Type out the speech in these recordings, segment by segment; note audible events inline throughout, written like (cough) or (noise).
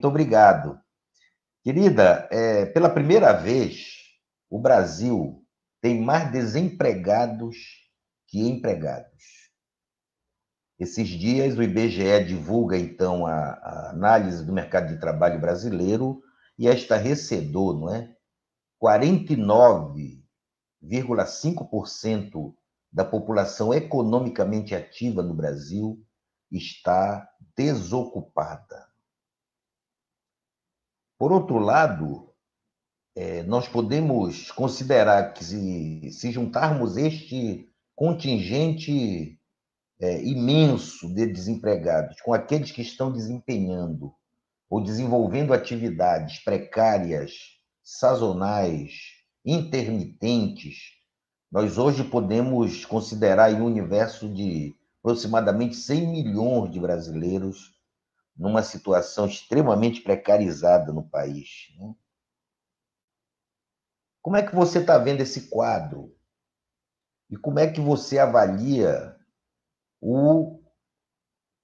Muito obrigado. Querida, é, pela primeira vez, o Brasil tem mais desempregados que empregados. Esses dias, o IBGE divulga, então, a, a análise do mercado de trabalho brasileiro e esta recebeu, não é? 49,5% da população economicamente ativa no Brasil está desocupada. Por outro lado, é, nós podemos considerar que se, se juntarmos este contingente é, imenso de desempregados com aqueles que estão desempenhando ou desenvolvendo atividades precárias, sazonais, intermitentes, nós hoje podemos considerar um universo de aproximadamente 100 milhões de brasileiros numa situação extremamente precarizada no país. Né? Como é que você está vendo esse quadro? E como é que você avalia o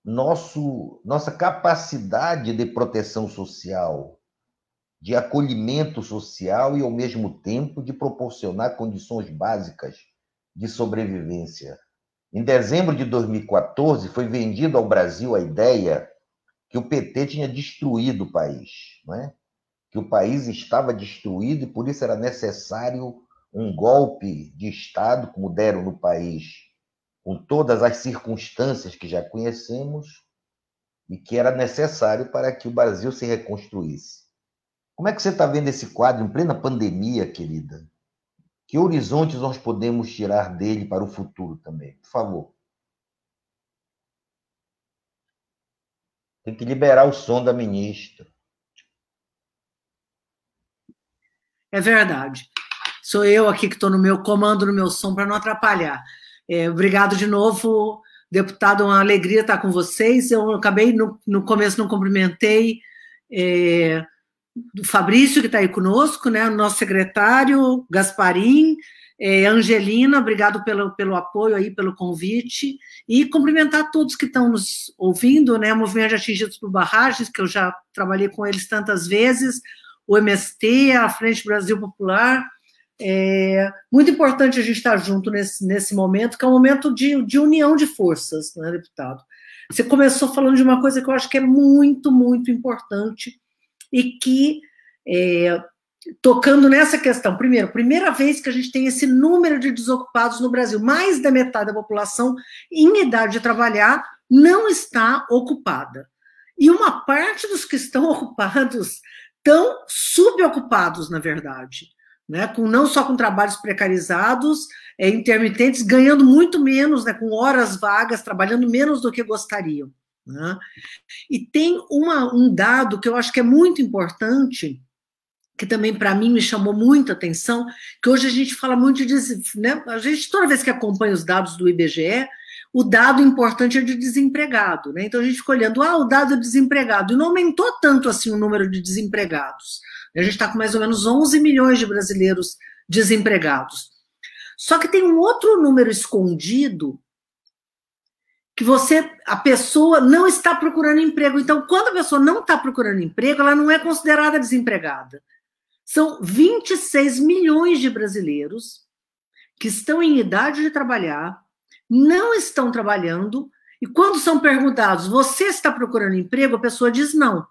nosso nossa capacidade de proteção social, de acolhimento social e ao mesmo tempo de proporcionar condições básicas de sobrevivência? Em dezembro de 2014 foi vendida ao Brasil a ideia que o PT tinha destruído o país, não é? que o país estava destruído e por isso era necessário um golpe de Estado, como deram no país, com todas as circunstâncias que já conhecemos, e que era necessário para que o Brasil se reconstruísse. Como é que você está vendo esse quadro em plena pandemia, querida? Que horizontes nós podemos tirar dele para o futuro também? Por favor. Tem que liberar o som da ministra. É verdade. Sou eu aqui que estou no meu comando, no meu som, para não atrapalhar. É, obrigado de novo, deputado. Uma alegria estar com vocês. Eu acabei, no, no começo, não cumprimentei. É, do Fabrício, que está aí conosco, né? O nosso secretário, Gasparim, é, Angelina, obrigado pelo, pelo apoio aí, pelo convite, e cumprimentar todos que estão nos ouvindo, né? O Movimento de Atingidos por Barragens, que eu já trabalhei com eles tantas vezes, o MST, a Frente Brasil Popular. É muito importante a gente estar junto nesse, nesse momento, que é um momento de, de união de forças, né, deputado? Você começou falando de uma coisa que eu acho que é muito, muito importante e que é, tocando nessa questão. Primeiro, primeira vez que a gente tem esse número de desocupados no Brasil, mais da metade da população em idade de trabalhar não está ocupada. E uma parte dos que estão (laughs) ocupados estão subocupados, na verdade, né? com, não só com trabalhos precarizados, é, intermitentes, ganhando muito menos, né? com horas vagas, trabalhando menos do que gostariam. Né? E tem uma, um dado que eu acho que é muito importante, que também para mim me chamou muita atenção, que hoje a gente fala muito de, né, a gente toda vez que acompanha os dados do IBGE, o dado importante é de desempregado, né? Então a gente fica olhando, ah, o dado é desempregado, e não aumentou tanto assim o número de desempregados. A gente está com mais ou menos 11 milhões de brasileiros desempregados. Só que tem um outro número escondido que você, a pessoa não está procurando emprego. Então, quando a pessoa não está procurando emprego, ela não é considerada desempregada. São 26 milhões de brasileiros que estão em idade de trabalhar, não estão trabalhando, e quando são perguntados, você está procurando emprego? A pessoa diz não.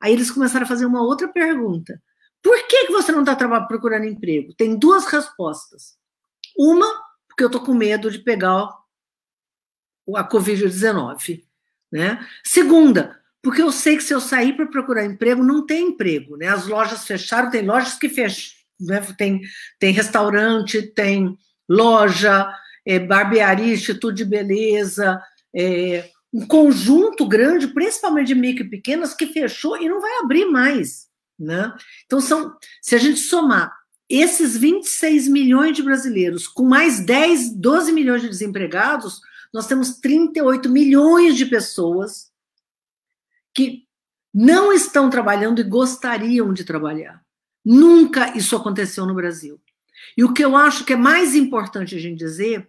Aí eles começaram a fazer uma outra pergunta. Por que, que você não está procurando emprego? Tem duas respostas. Uma, porque eu estou com medo de pegar a Covid-19. Né? Segunda, porque eu sei que se eu sair para procurar emprego, não tem emprego, né? As lojas fecharam, tem lojas que fecham, né? tem, tem restaurante, tem loja, é, barbearia, instituto de beleza, é, um conjunto grande, principalmente de micro e pequenas, que fechou e não vai abrir mais, né? Então, são, se a gente somar esses 26 milhões de brasileiros com mais 10, 12 milhões de desempregados, nós temos 38 milhões de pessoas que não estão trabalhando e gostariam de trabalhar. Nunca isso aconteceu no Brasil. E o que eu acho que é mais importante a gente dizer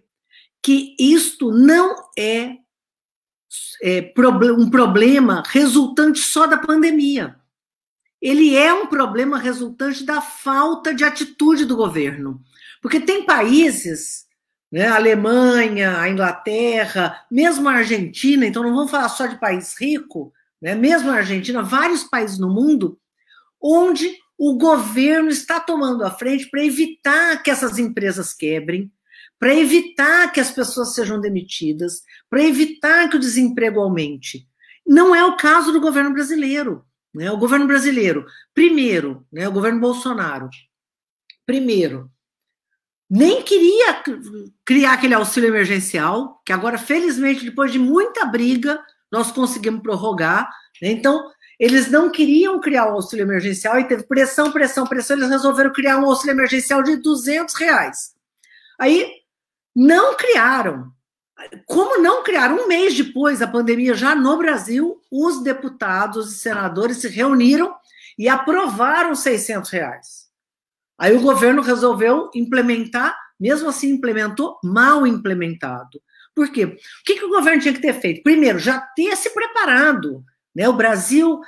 que isto não é, é um problema resultante só da pandemia. Ele é um problema resultante da falta de atitude do governo. Porque tem países né, a Alemanha, a Inglaterra, mesmo a Argentina, então não vamos falar só de país rico, né? mesmo a Argentina, vários países no mundo, onde o governo está tomando a frente para evitar que essas empresas quebrem, para evitar que as pessoas sejam demitidas, para evitar que o desemprego aumente. Não é o caso do governo brasileiro. Né? O governo brasileiro, primeiro, né, o governo Bolsonaro, primeiro, nem queria criar aquele auxílio emergencial, que agora, felizmente, depois de muita briga, nós conseguimos prorrogar. Né? Então, eles não queriam criar o um auxílio emergencial e teve pressão, pressão, pressão. Eles resolveram criar um auxílio emergencial de 200 reais. Aí, não criaram. Como não criaram? Um mês depois da pandemia, já no Brasil, os deputados e senadores se reuniram e aprovaram 600 reais. Aí o governo resolveu implementar, mesmo assim implementou, mal implementado. Por quê? O que, que o governo tinha que ter feito? Primeiro, já ter se preparado. Né? O Brasil,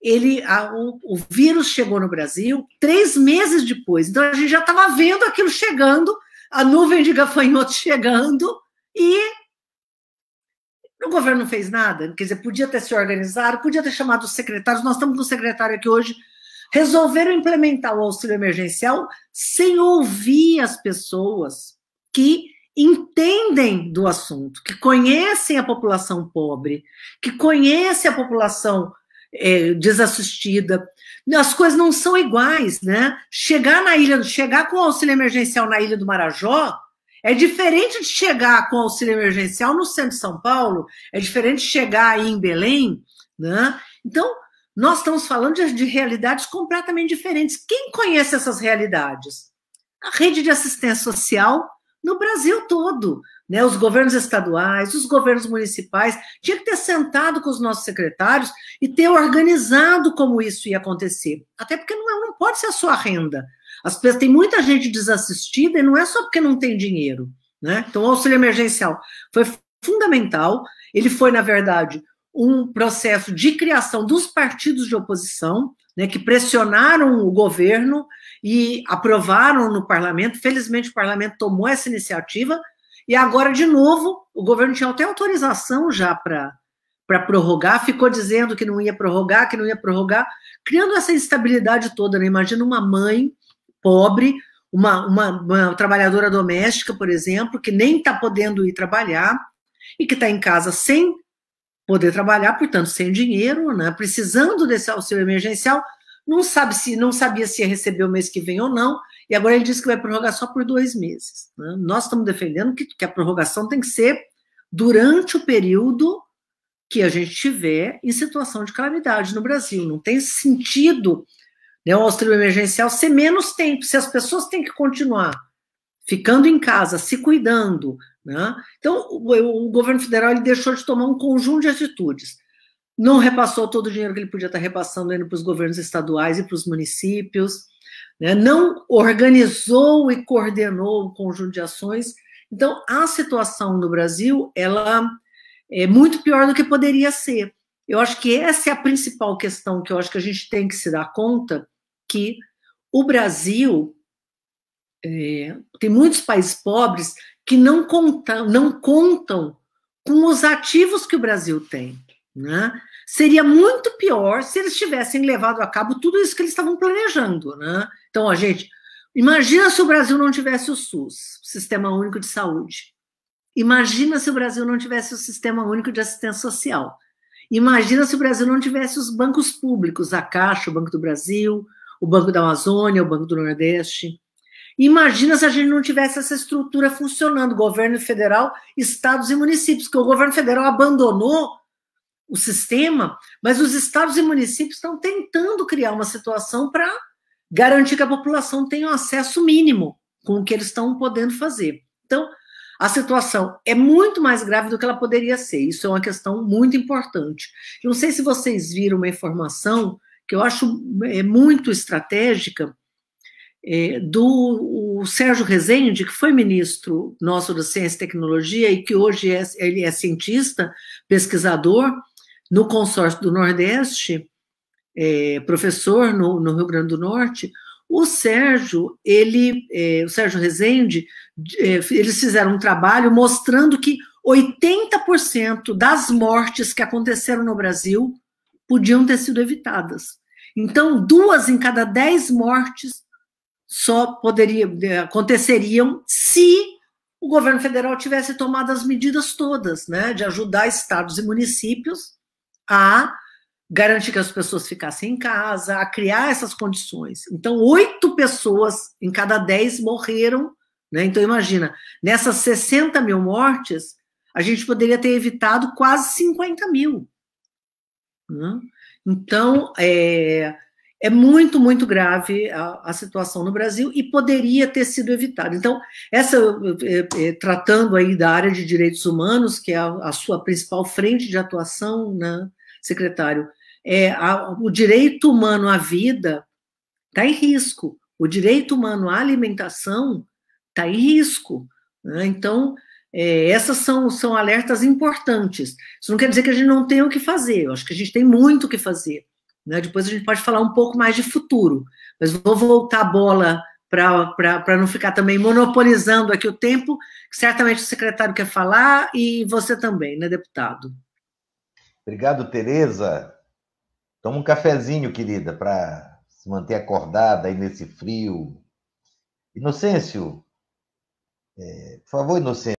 ele, a, o, o vírus chegou no Brasil três meses depois. Então, a gente já estava vendo aquilo chegando, a nuvem de gafanhotos (laughs) chegando, e o governo não fez nada. Quer dizer, podia ter se organizado, podia ter chamado os secretários. Nós estamos com o secretário aqui hoje resolveram implementar o auxílio emergencial sem ouvir as pessoas que entendem do assunto, que conhecem a população pobre, que conhecem a população é, desassistida. As coisas não são iguais, né? Chegar na ilha, chegar com auxílio emergencial na ilha do Marajó é diferente de chegar com auxílio emergencial no centro de São Paulo, é diferente de chegar aí em Belém, né? Então, nós estamos falando de, de realidades completamente diferentes. Quem conhece essas realidades? A rede de assistência social no Brasil todo. Né, os governos estaduais, os governos municipais, tinha que ter sentado com os nossos secretários e ter organizado como isso ia acontecer. Até porque não, é, não pode ser a sua renda. As pessoas, tem muita gente desassistida e não é só porque não tem dinheiro. Né? Então, o auxílio emergencial foi fundamental. Ele foi, na verdade, um processo de criação dos partidos de oposição né, que pressionaram o governo e aprovaram no parlamento. Felizmente, o parlamento tomou essa iniciativa, e agora, de novo, o governo tinha até autorização já para para prorrogar, ficou dizendo que não ia prorrogar, que não ia prorrogar, criando essa instabilidade toda, né? Imagina uma mãe pobre, uma, uma, uma trabalhadora doméstica, por exemplo, que nem está podendo ir trabalhar e que está em casa sem poder trabalhar, portanto, sem dinheiro, né, precisando desse auxílio emergencial, não sabe se não sabia se ia receber o mês que vem ou não, e agora ele diz que vai prorrogar só por dois meses. Né? Nós estamos defendendo que, que a prorrogação tem que ser durante o período que a gente tiver em situação de calamidade no Brasil. Não tem sentido né, o auxílio emergencial ser menos tempo, se as pessoas têm que continuar ficando em casa, se cuidando. Né? Então, o, o governo federal ele deixou de tomar um conjunto de atitudes. Não repassou todo o dinheiro que ele podia estar repassando para os governos estaduais e para os municípios. Né? Não organizou e coordenou um conjunto de ações. Então, a situação no Brasil ela é muito pior do que poderia ser. Eu acho que essa é a principal questão que eu acho que a gente tem que se dar conta que o Brasil é, tem muitos países pobres que não contam, não contam com os ativos que o Brasil tem. Né? Seria muito pior se eles tivessem levado a cabo tudo isso que eles estavam planejando. Né? Então, a gente, imagina se o Brasil não tivesse o SUS, Sistema Único de Saúde. Imagina se o Brasil não tivesse o Sistema Único de Assistência Social. Imagina se o Brasil não tivesse os bancos públicos, a Caixa, o Banco do Brasil, o Banco da Amazônia, o Banco do Nordeste. Imagina se a gente não tivesse essa estrutura funcionando, governo federal, estados e municípios, que o governo federal abandonou o sistema, mas os estados e municípios estão tentando criar uma situação para garantir que a população tenha um acesso mínimo com o que eles estão podendo fazer. Então, a situação é muito mais grave do que ela poderia ser. Isso é uma questão muito importante. Eu não sei se vocês viram uma informação que eu acho é, muito estratégica é, do Sérgio Rezende, que foi ministro nosso da Ciência e Tecnologia e que hoje é, ele é cientista, pesquisador no consórcio do Nordeste, é, professor no, no, Rio Grande do Norte. O Sérgio, ele, é, o Sérgio Rezende, é, eles fizeram um trabalho mostrando que 80% das mortes que aconteceram no Brasil podiam ter sido evitadas. Então, duas em cada dez mortes só poderia, né, aconteceriam se o governo federal tivesse tomado as medidas todas, né, de ajudar estados e municípios a garantir que as pessoas ficassem em casa, a criar essas condições. Então, oito pessoas em cada dez morreram, né? Então, imagina, nessas 60 mil mortes, a gente poderia ter evitado quase 50 mil. Né? Então, é, é muito, muito grave a, a situação no Brasil e poderia ter sido evitada. Então, essa eh, eh, eh, tratando aí da área de direitos humanos, que é a, a sua principal frente de atuação, né, secretário, é a, o direito humano à vida está em risco. O direito humano à alimentação está em risco. Né? Então, é, essas são, são alertas importantes. Isso não quer dizer que a gente não tenha o que fazer, eu acho que a gente tem muito o que fazer. Né? Depois a gente pode falar um pouco mais de futuro, mas vou voltar a bola para não ficar também monopolizando aqui o tempo, certamente o secretário quer falar e você também, né, deputado? Obrigado, Tereza. Toma um cafezinho, querida, para se manter acordada aí nesse frio. Inocêncio, é, por favor, Inocêncio.